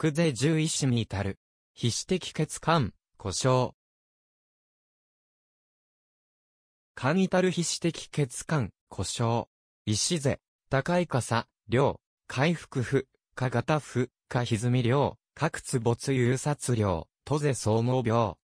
クゼ獣医師に至る。皮脂的血管、故障。肝至る皮脂的血管、故障。石勢、高い傘、量、回復不、か型不、か歪み量、各つ没誘殺量、都勢総合病。